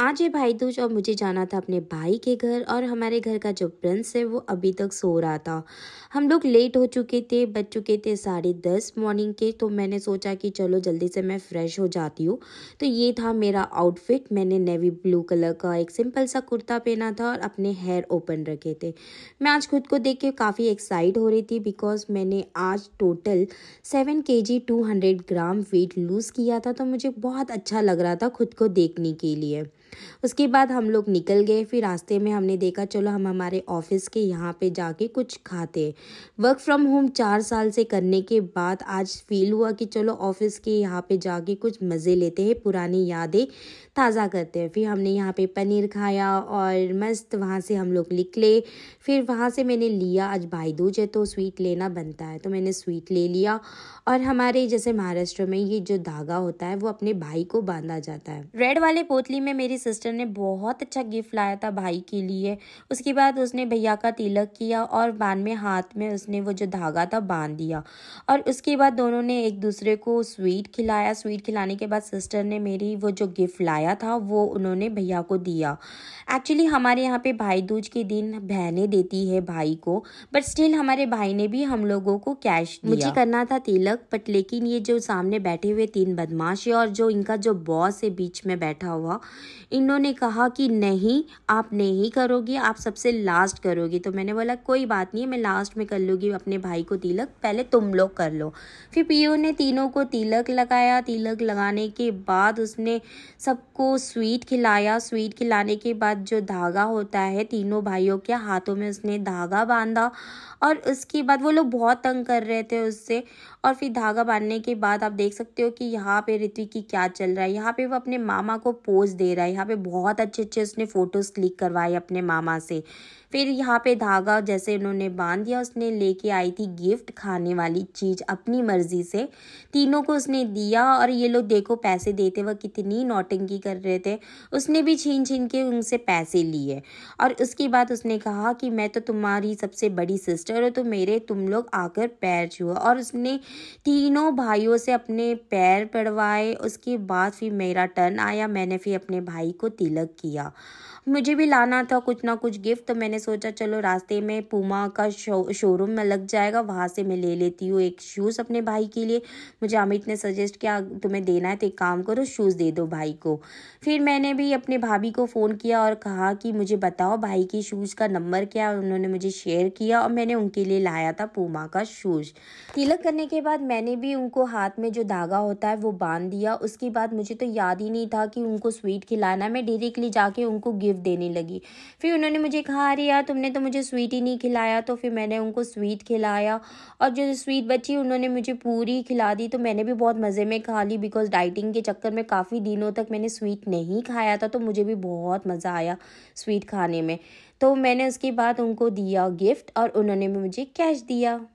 आज ये भाई दूज और मुझे जाना था अपने भाई के घर और हमारे घर का जो प्रिंस है वो अभी तक सो रहा था हम लोग लेट हो चुके थे बज चुके थे साढ़े दस मॉर्निंग के तो मैंने सोचा कि चलो जल्दी से मैं फ्रेश हो जाती हूँ तो ये था मेरा आउटफिट मैंने नेवी ब्लू कलर का एक सिंपल सा कुर्ता पहना था और अपने हेयर ओपन रखे थे मैं आज खुद को देख के काफ़ी एक्साइट हो रही थी बिकॉज मैंने आज total seven K G two hundred gram weight lose किया था तो मुझे बहुत अच्छा लग रहा था खुद को देखने के लिए उसके बाद हम लोग निकल गए फिर रास्ते में हमने देखा चलो हम हमारे ऑफिस के यहाँ पे जाके कुछ खाते वर्क फ्रॉम होम चार साल से करने के बाद आज फील हुआ कि चलो ऑफिस के यहाँ पे जाके कुछ मज़े लेते हैं पुरानी यादें ताज़ा करते हैं फिर हमने यहाँ पे पनीर खाया और मस्त वहाँ से हम लोग निकले फिर वहाँ से मैंने लिया आज भाई दूज है तो स्वीट लेना बनता है तो मैंने स्वीट ले लिया और हमारे जैसे महाराष्ट्र में ये जो धागा होता है वो अपने भाई को बांधा जाता है रेड वाले पोतली में मेरी की सिस्टर ने बहुत अच्छा गिफ्ट लाया था भाई के लिए उसके बाद उसने भैया का तिलक किया और बाद में हाथ में उसने वो जो धागा था बांध दिया और उसके बाद दोनों ने एक दूसरे को स्वीट खिलाया स्वीट खिलाने के बाद सिस्टर ने मेरी वो जो गिफ्ट लाया था वो उन्होंने भैया को दिया एक्चुअली हमारे यहाँ पे भाई दूज के दिन बहने देती है भाई को बट स्टिल हमारे भाई ने भी हम लोगों को कैश दिया मुझे करना था तिलक बट लेकिन ये जो सामने बैठे हुए तीन बदमाश है और जो इनका जो बॉस है बीच में बैठा हुआ इन्होंने कहा कि नहीं आप नहीं करोगे आप सबसे लास्ट करोगे तो मैंने बोला कोई बात नहीं मैं लास्ट में कर लूँगी अपने भाई को तिलक पहले तुम लोग कर लो फिर पीओ ने तीनों को तिलक लगाया तिलक लगाने के बाद उसने सबको स्वीट खिलाया स्वीट खिलाने के बाद जो धागा होता है तीनों भाइयों के हाथों में उसने धागा बांधा और उसके बाद वो लोग बहुत तंग कर रहे थे उससे और फिर धागा बांधने के बाद आप देख सकते हो कि यहाँ पे ऋतु की क्या चल रहा है यहाँ पे वो अपने मामा को पोज दे रहा है यहाँ पे बहुत अच्छे अच्छे उसने फ़ोटोज़ क्लिक करवाए अपने मामा से फिर यहाँ पे धागा जैसे उन्होंने बांध दिया उसने लेके आई थी गिफ्ट खाने वाली चीज़ अपनी मर्ज़ी से तीनों को उसने दिया और ये लोग देखो पैसे देते वह कितनी नौटंकी कर रहे थे उसने भी छीन छीन के उनसे पैसे लिए और उसके बाद उसने कहा कि मैं तो तुम्हारी सबसे बड़ी सिस्टर हो तो मेरे तुम लोग आकर पैर छुआ और उसने तीनों भाइयों से अपने पैर पड़वाए उसके बाद फिर मेरा टर्न आया मैंने फिर अपने भाई को तिलक किया मुझे भी लाना था कुछ ना कुछ गिफ्ट तो मैंने सोचा चलो रास्ते में पूमा का शो शोरूम में लग जाएगा वहाँ से मैं ले लेती हूँ एक शूज़ अपने भाई के लिए मुझे अमित ने सजेस्ट किया तुम्हें देना है तो एक काम करो शूज़ दे दो भाई को फिर मैंने भी अपने भाभी को फ़ोन किया और कहा कि मुझे बताओ भाई की शूज़ का नंबर क्या उन्होंने मुझे शेयर किया और मैंने उनके लिए लाया था पूमा का शूज़ तिलक करने के बाद मैंने भी उनको हाथ में जो धागा होता है वो बांध दिया उसके बाद मुझे तो याद ही नहीं था कि उनको स्वीट खिलाना मैं डायरेक्टली जाके उनको गिफ्ट गिफ्ट देने लगी फिर उन्होंने मुझे कहा अरे यार तुमने तो मुझे स्वीट ही नहीं खिलाया तो फिर मैंने उनको स्वीट खिलाया और जो स्वीट बची उन्होंने मुझे पूरी खिला दी तो मैंने भी बहुत मज़े में खा ली बिकॉज डाइटिंग के चक्कर में काफ़ी दिनों तक मैंने स्वीट नहीं खाया था तो मुझे भी बहुत मज़ा आया स्वीट खाने में तो मैंने उसके बाद उनको दिया गिफ्ट और उन्होंने भी मुझे कैश दिया